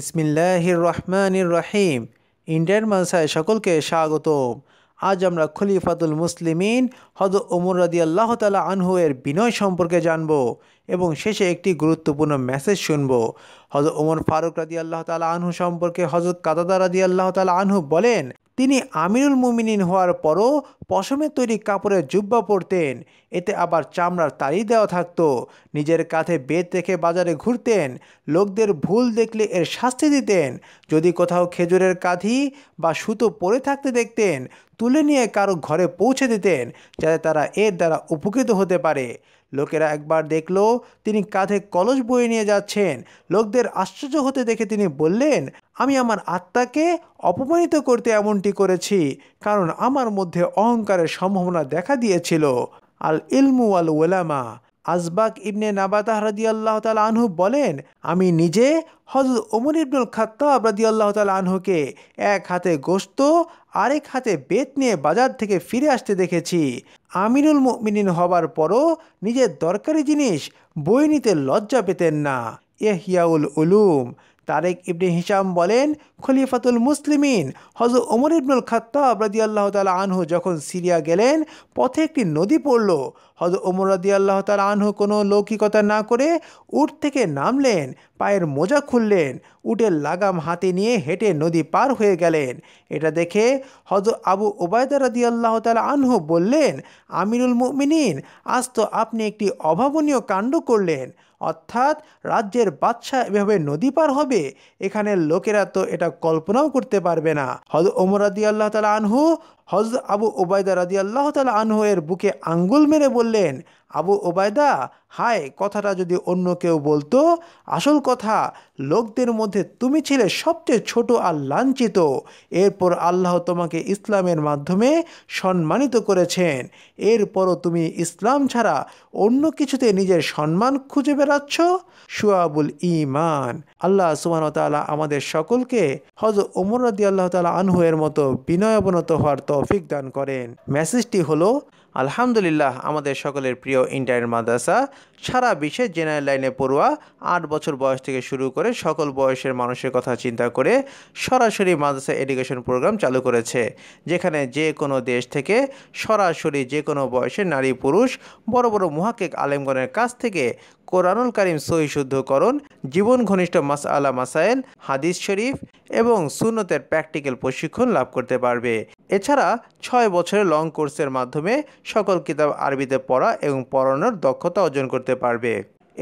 ইসমিল্লাহির রহমানির রহিম ইন্ডিয়ান মানসায় সকলকে স্বাগত আজ আমরা খলিফাতুল মুসলিমিন হদ ওমর রাদি আল্লাহ তালা আনহু এর বিনয় সম্পর্কে জানব এবং শেষে একটি গুরুত্বপূর্ণ মেসেজ শুনব হজ ওমর ফারুক রাদি আল্লাহ তালা আনহু সম্পর্কে হজরত কাদাদা রাদি আল্লাহ তালা আনহু বলেন তিনি আমিরুল মুমিনিন হওয়ার পরও পশমের তৈরি কাপড়ের জুব্বা পরতেন এতে আবার চামড়ার তারি দেওয়া থাকতো নিজের কাঁধে বেদ রেখে বাজারে ঘুরতেন লোকদের ভুল দেখলে এর শাস্তি দিতেন যদি কোথাও খেজুরের কাঁধি বা সুতো পরে থাকতে দেখতেন তুলে নিয়ে কারো ঘরে পৌঁছে দিতেন যাতে তারা এর দ্বারা উপকৃত হতে পারে লোকেরা একবার দেখল তিনি কাঁধে কলস বয়ে নিয়ে যাচ্ছেন লোকদের আশ্চর্য হতে দেখে তিনি বললেন আমি আমার আত্মাকে অপমানিত করতে এমনটি করেছি কারণ আমার মধ্যে অহং অহংকারের সম্ভাবনা দেখা দিয়েছিল আল ইলমু আল ওলামা আসবাক ইবনে নাবাতাহ রাজি আল্লাহ তাল আনহু বলেন আমি নিজে হজরত ওমর ইবনুল খাত্তাব রাজি আল্লাহ তাল আনহুকে এক হাতে গোস্ত আরেক হাতে বেত নিয়ে বাজার থেকে ফিরে আসতে দেখেছি আমিনুল মিনিন হবার পরও নিজের দরকারি জিনিস বই নিতে লজ্জা পেতেন না এহিয়াউল উলুম তারেক ইবনে হিসাম বলেন খলিফাতুল মুসলিমিন হজ ওমর ইবনুল খাত্তাব রাজি আল্লাহ তালা আনহু যখন সিরিয়া গেলেন পথে একটি নদী পড়ল হজ ওমর রাজি আল্লাহ তালা আনহু কোনো লৌকিকতা না করে উট থেকে নামলেন পায়ের মোজা খুললেন উটের লাগাম হাতে নিয়ে হেঁটে নদী পার হয়ে গেলেন এটা দেখে হজ আবু ওবায়দা রাজি আল্লাহ তালা আনহু বললেন আমিরুল মুমিনিন আজ তো আপনি একটি অভাবনীয় কাণ্ড করলেন অর্থাৎ রাজ্যের বাদশাহ এভাবে নদী পার হবে হবে এখানে লোকেরা তো এটা কল্পনাও করতে পারবে না হজ ওমর আদি আল্লাহ তালা আনহু হজ আবু ওবায়দা রাজি আল্লাহ তালা আনহুয়ের বুকে আঙ্গুল মেরে বললেন আবু ওবায়দা হায় কথাটা যদি অন্য কেউ বলতো আসল কথা লোকদের মধ্যে তুমি ছিলে সবচেয়ে ছোট আর লাঞ্ছিত এরপর আল্লাহ তোমাকে ইসলামের মাধ্যমে সম্মানিত করেছেন এরপরও তুমি ইসলাম ছাড়া অন্য কিছুতে নিজের সম্মান খুঁজে বেড়াচ্ছ সুয়াবুল ইমান আল্লাহ তালা আমাদের সকলকে হজ ওমর রাজি আল্লাহ তালা আনহুয়ের মতো বিনয় অবনত হওয়ার তো তৌফিক দান করেন মেসেজটি হলো আলহামদুলিল্লাহ আমাদের সকলের প্রিয় ইন্টারনেট মাদ্রাসা সারা বিশ্বের জেনারেল লাইনে পড়ুয়া আট বছর বয়স থেকে শুরু করে সকল বয়সের মানুষের কথা চিন্তা করে সরাসরি মাদ্রাসা এডুকেশন প্রোগ্রাম চালু করেছে যেখানে যে কোনো দেশ থেকে সরাসরি যে কোনো বয়সের নারী পুরুষ বড় বড় মুহাক্কিক আলেমগণের কাছ থেকে কোরআনুল করিম সহিশুদ্ধকরণ জীবন ঘনিষ্ঠ মাস আলা মাসাইল হাদিস শরীফ এবং সুনতের প্র্যাকটিক্যাল প্রশিক্ষণ লাভ করতে পারবে এছাড়া ছয় বছরের লং কোর্সের মাধ্যমে সকল কিতাব আরবিতে পড়া এবং পড়ানোর দক্ষতা অর্জন করতে পারবে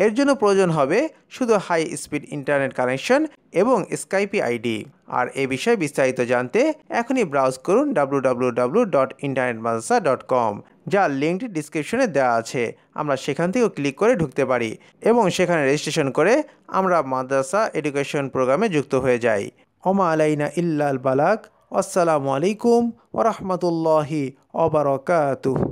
এর জন্য প্রয়োজন হবে শুধু হাই স্পিড ইন্টারনেট কানেকশন এবং স্কাইপি আইডি আর এ বিষয়ে বিস্তারিত জানতে এখনই ব্রাউজ করুন ডাব্লু যা লিঙ্কটি ডিসক্রিপশনে দেওয়া আছে আমরা সেখান থেকেও ক্লিক করে ঢুকতে পারি এবং সেখানে রেজিস্ট্রেশন করে আমরা মাদ্রাসা এডুকেশন প্রোগ্রামে যুক্ত হয়ে যাই وما علينا إلا البلاغ والسلام عليكم ورحمة الله وبركاته